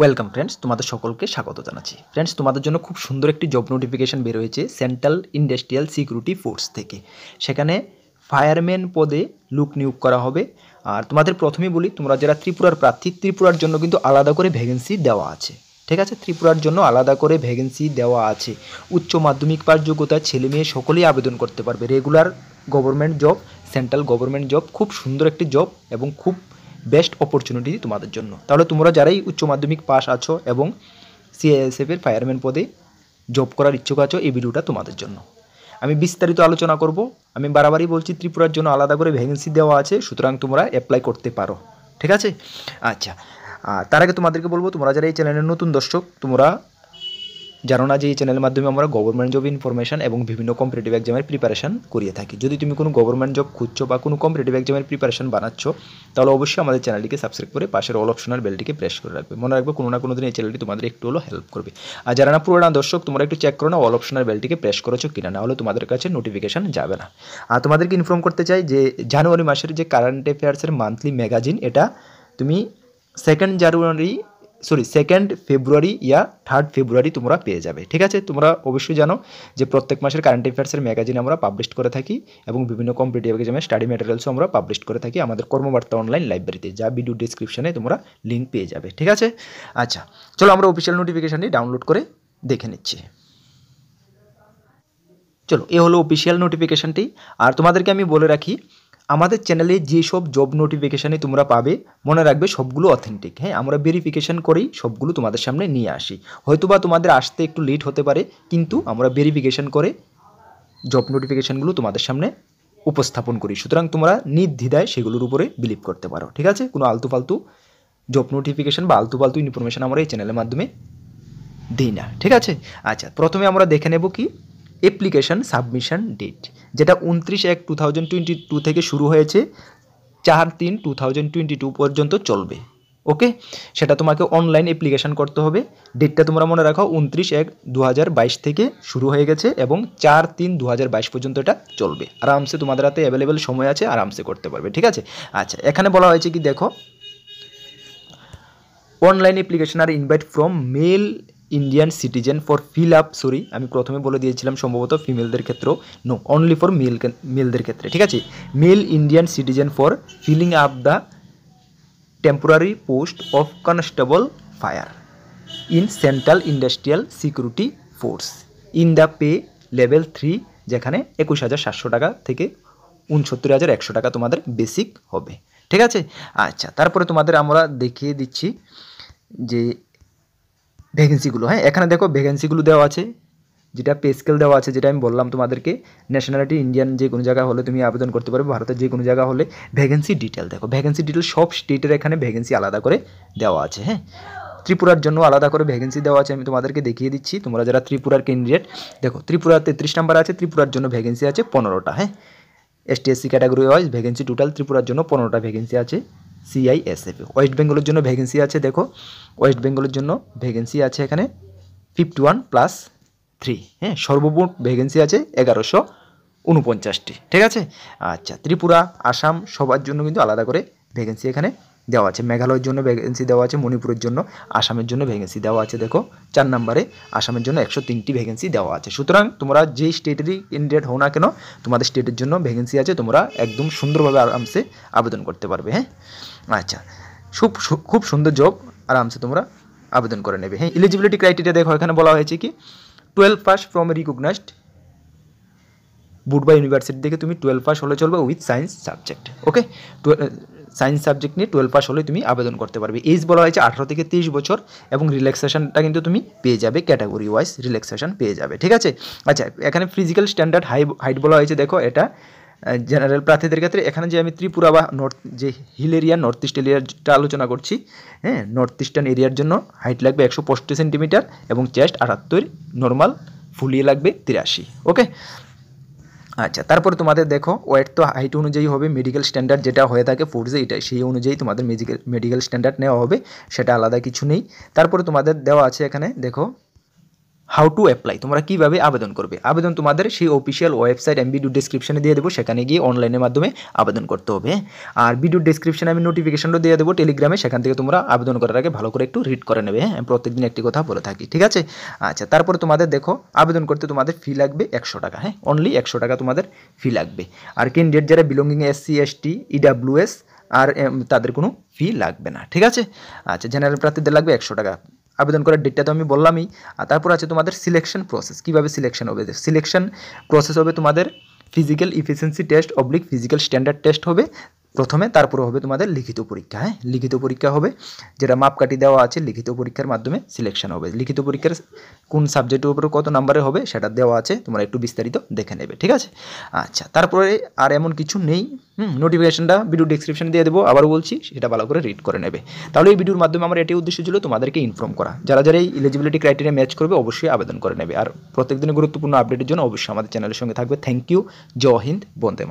welcome friends তোমাদের সকলকে স্বাগত জানাচ্ছি ফ্রেন্ডস তোমাদের জন্য খুব সুন্দর একটি জব নোটিফিকেশান বের হয়েছে সেন্ট্রাল ইন্ডাস্ট্রিয়াল সিকিউরিটি ফোর্স থেকে সেখানে ফায়ারম্যান পদে লুক নিয়োগ করা হবে আর তোমাদের প্রথমেই বলি তোমরা যারা ত্রিপুরার প্রার্থী ত্রিপুরার জন্য কিন্তু আলাদা করে ভ্যাকেন্সি দেওয়া আছে ঠিক আছে ত্রিপুরার জন্য আলাদা করে ভ্যাকেন্সি দেওয়া আছে উচ্চ মাধ্যমিক পাওয়ার যোগ্যতা ছেলে মেয়ে সকলেই আবেদন করতে পারবে regular government job central government job খুব সুন্দর একটি জব এবং খুব বেস্ট অপরচুনিটি তোমাদের জন্য তাহলে তোমরা যারাই উচ্চ মাধ্যমিক পাস আছো এবং সিআইএসএফের ফায়ারম্যান পদে জব করার ইচ্ছুক আছো এই ভিডিওটা তোমাদের জন্য আমি বিস্তারিত আলোচনা করব আমি বারবারই বলছি ত্রিপুরার জন্য আলাদা করে ভ্যাকেন্সি দেওয়া আছে সুতরাং তোমরা অ্যাপ্লাই করতে পারো ঠিক আছে আচ্ছা তার আগে তোমাদেরকে বলবো তোমরা যারা এই চ্যানেলের নতুন দর্শক তোমরা জানো না যে এই চ্যানেলের মাধ্যমে আমরা গভর্নমেন্ট জব ইনফরমেশন এবং বিভিন্ন কম্পিটিভ এক্সামের প্রিপারেশন করিয়ে থাকি যদি তুমি কোনো গভর্নমেন্ট জব খুঁজছো বা কোনো কম্পিটিভ এক্সামের প্রিপারেশন বানাচ্ছ তাহলে অবশ্যই আমাদের চ্যানেলটিকে সাবস্ক্রাইব করে পাশের অল অপশনাল বেলটিকে প্রেস করে রাখবে মনে রাখবে কোনো না কোনো দিন এই চ্যানেলটি তোমাদের একটু হলো হেল্প করবে আর যারা না পুরোনা দর্শক তোমরা একটু চেক করো না অল অপশনাল বেলটিকে প্রেস করেছো কিনা না হলে তোমাদের কাছে নোটিফিকেশান যাবে না আর তোমাদেরকে ইনফর্ম করতে চাই যে জানুয়ারি মাসের যে কারেন্ট অ্যাফেয়ার্সের মান্থলি ম্যাগাজিন এটা তুমি second January sorry second February ইয়া থার্ড ফেব্রুয়ারি তোমরা পেয়ে যাবে ঠিক আছে তোমরা অবশ্যই জানো যে প্রত্যেক মাসের কারেন্ট অ্যাফেয়ার্সের ম্যাগাজিন আমরা পাবলিশ করে থাকি এবং বিভিন্ন কম্পিটিভ এক্সামে স্টাডি ম্যাটেরিয়ালসও আমরা পাবলিশ করে থাকি আমাদের কর্মবার্তা অনলাইন লাইব্রেরিতে যা ভিডিও ডিসক্রিপশানে তোমরা লিঙ্ক পেয়ে যাবে ঠিক আছে আচ্ছা চলো আমরা অফিসিয়াল নোটিফিকেশানটি ডাউনলোড করে দেখে নিচ্ছি চলো এ হলো অফিসিয়াল নোটিফিকেশানটি আর তোমাদেরকে আমি বলে রাখি আমাদের চ্যানেলে যেসব জব নোটিফিকেশানে তোমরা পাবে মনে রাখবে সবগুলো অথেন্টিক হ্যাঁ আমরা ভেরিফিকেশান করেই সবগুলো তোমাদের সামনে নিয়ে আসি হয়তোবা তোমাদের আসতে একটু লেট হতে পারে কিন্তু আমরা ভেরিফিকেশান করে জব নোটিফিকেশানগুলো তোমাদের সামনে উপস্থাপন করি সুতরাং তোমরা নির্দ্বিধায় সেগুলোর উপরে বিলিভ করতে পারো ঠিক আছে কোনো আলতু ফালতু জব নোটিফিকেশান বা আলতু ফালতু ইনফরমেশান আমরা এই চ্যানেলের মাধ্যমে দিই না ঠিক আছে আচ্ছা প্রথমে আমরা দেখে নেব কি অ্যাপ্লিকেশান সাবমিশন ডেট যেটা উনত্রিশ এক টু থাউজেন্ড টোয়েন্টি টু থেকে শুরু হয়েছে চার তিন টু থাউজেন্ড টোয়েন্টি টু পর্যন্ত চলবে ওকে সেটা তোমাকে অনলাইন অ্যাপ্লিকেশান করতে হবে ডেটটা তোমরা মনে রাখো উনত্রিশ এক দু থেকে শুরু হয়ে গেছে এবং চার তিন দু পর্যন্ত এটা চলবে আরামসে তোমাদের হাতে অ্যাভেলেবেল সময় আছে আরামসে করতে পারবে ঠিক আছে আচ্ছা এখানে বলা হয়েছে কি দেখো online application are invite from male Indian citizen for fill up sorry আমি প্রথমে বলে দিয়েছিলাম সম্ভবত ফিমেলদের ক্ষেত্রেও নো অনলি ফর মেল মেলদের ক্ষেত্রে ঠিক আছে male Indian citizen for filling up the temporary post of constable fire in central industrial security force in the pay level three যেখানে একুশ হাজার সাতশো টাকা থেকে উনসত্তর হাজার একশো টাকা তোমাদের বেসিক হবে ঠিক আছে আচ্ছা তারপরে তোমাদের আমরা দেখিয়ে দিচ্ছি যে ভ্যাকেন্সিগুলো হ্যাঁ এখানে দেখো ভ্যাকেন্সিগুলো দেওয়া আছে যেটা পেস্কেল দেওয়া আছে যেটা আমি বললাম তোমাদেরকে ন্যাশনালিটি ইন্ডিয়ান যে কোনো জায়গা হলে তুমি আবেদন করতে পারবে ভারতের যে কোনো জায়গা হলে ভ্যাকেন্সি ডিটেল দেখো ভ্যাকেন্সি ডিটেল সব স্টেটের এখানে ভ্যাকেন্সি আলাদা করে দেওয়া আছে হ্যাঁ ত্রিপুরার জন্য আলাদা করে ভ্যাকেন্সি দেওয়া আছে আমি তোমাদেরকে দেখিয়ে দিচ্ছি তোমরা যারা ত্রিপুরার ক্যান্ডিডেট দেখো ত্রিপুরার তেত্রিশ নাম্বার আছে ত্রিপুরার জন্য ভ্যাকেন্সি আছে পনেরোটা হ্যাঁ ST SC category wise vacancy total ত্রিপুরার জন্য পনেরোটা ভ্যাকেন্সি আছে সিআইএসএফে ওয়েস্ট বেঙ্গলের জন্য ভ্যাকেন্সি আছে দেখো ওয়েস্ট বেঙ্গলের জন্য ভ্যাকেন্সি আছে এখানে ফিফটি ওয়ান প্লাস থ্রি হ্যাঁ সর্বমোট ভ্যাকেন্সি আছে এগারোশো উনপঞ্চাশটি ঠিক আছে আচ্ছা ত্রিপুরা আসাম সবার জন্য কিন্তু আলাদা করে ভ্যাকেন্সি এখানে দেওয়া আছে মেঘালয়ের জন্য ভ্যাকেন্সি দেওয়া আছে মণিপুরের জন্য আসামের জন্য ভ্যাকেন্সি দেওয়া আছে দেখো চার নম্বরে আসামের জন্য একশো তিনটি ভ্যাকেন্সি দেওয়া আছে সুতরাং তোমরা যেই স্টেটেরই ক্যান্ডিডেট হও না কেন তোমাদের স্টেটের জন্য ভ্যাকেন্সি আছে তোমরা একদম সুন্দরভাবে আরামসে আবেদন করতে পারবে হ্যাঁ আচ্ছা খুব খুব সুন্দর জব আরামসে তোমরা আবেদন করে নেবে হ্যাঁ এলিজিবিলিটি ক্রাইটেরিয়া দেখো এখানে বলা হয়েছে কি টুয়েলভ পাস ফ্রম রিকগনাইজড বুটবা ইউনিভার্সিটি থেকে তুমি টুয়েলভ পাস হলে চলবে with science subject okay science subject নিয়ে টুয়েলভ পাস হলে তুমি আবেদন করতে পারবে এজ বলা হয়েছে আঠারো থেকে তিরিশ বছর এবং রিল্যাক্সেশনটা কিন্তু তুমি পেয়ে যাবে ক্যাটাগরি ওয়াইজ রিল্যাক্সেশন পেয়ে যাবে ঠিক আছে আচ্ছা এখানে ফিজিক্যাল স্ট্যান্ডার্ড হাই হাইট বলা হয়েছে দেখো এটা জেনারেল প্রার্থীদের ক্ষেত্রে এখানে যে আমি ত্রিপুরা বা নর্থ যে হিল এরিয়া নর্থ ইস্ট এরিয়াটা আলোচনা করছি হ্যাঁ নর্থ ইস্টার্ন এরিয়ার জন্য হাইট লাগবে একশো সেন্টিমিটার এবং চেস্ট আটাত্তর নর্মাল ফুলিয়ে লাগবে তিরাশি ওকে আচ্ছা তারপরে তোমাদের দেখো ওয়েট তো হাইট অনুযায়ী হবে মেডিকেল স্ট্যান্ডার্ড যেটা হয়ে থাকে জি এটা সেই অনুযায়ী তোমাদের মেডিকেল মেডিকেল স্ট্যান্ডার্ড নেওয়া হবে সেটা আলাদা কিছু নেই তারপরে তোমাদের দেওয়া আছে এখানে দেখো হাউ টু অ্যাপ্লাই তোমরা কীভাবে আবেদন করবে আবেদন তোমাদের সেই অফিসিয়াল ওয়েবসাইট আমি ভিডিও ডিসক্রিপশানে দিয়ে দেবো সেখানে গিয়ে অনলাইনের মাধ্যমে আবেদন করতে হবে আর ভিডিও ডিসক্রিপশানে আমি নোটিফিকেশনও দিয়ে দেবো টেলিগ্রামে সেখান থেকে তোমরা আবেদন করার আগে ভালো করে একটু রিড করে নেবে হ্যাঁ প্রত্যেকদিন একটি কথা বলে থাকি ঠিক আছে আচ্ছা তারপরে তোমাদের দেখো আবেদন করতে তোমাদের ফি লাগবে একশো টাকা হ্যাঁ অনলি একশো টাকা তোমাদের ফি লাগবে আর ক্যান্ডিডেট যারা বিলঙ্গিং এসসি এসটি ইডাব্লিউএস আর তাদের কোনো ফি লাগবে না ঠিক আছে আচ্ছা জেনারেল প্রার্থীদের লাগবে একশো টাকা আবেদন করার ডেটটা তো আমি বললামই আর তারপর আছে তোমাদের সিলেকশন প্রসেস কীভাবে সিলেকশন হবে সিলেকশন প্রসেস হবে তোমাদের physical efficiency test oblique physical standard test হবে প্রথমে তারপরে হবে তোমাদের লিখিত পরীক্ষা হ্যাঁ লিখিত পরীক্ষা হবে যেটা মাপকাঠি দেওয়া আছে লিখিত পরীক্ষার মাধ্যমে সিলেকশন হবে লিখিত পরীক্ষার কোন সাবজেক্টের উপরে কত নাম্বারে হবে সেটা দেওয়া আছে তোমরা একটু বিস্তারিত দেখে নেবে ঠিক আছে আচ্ছা তারপরে আর এমন কিছু নেই হুম নোটিফিকেশনটা ভিডিও ডিসক্রিপশানে দিয়ে দেবো আবার বলছি সেটা ভালো করে রিড করে নেবে তাহলে এই ভিডিওর মাধ্যমে আমার এটাই উদ্দেশ্য ছিল তোমাদেরকে ইনফর্ম করা যারা যারা এই এলিজিবিলিটি ক্রাইটেরিয়া ম্যাচ করবে অবশ্যই আবেদন করে নেবে আর প্রত্যেকদিনের গুরুত্বপূর্ণ আপডেটের জন্য অবশ্যই আমাদের চ্যানেলের সঙ্গে থাকবে থ্যাংক ইউ জয় হিন্দ বন্দে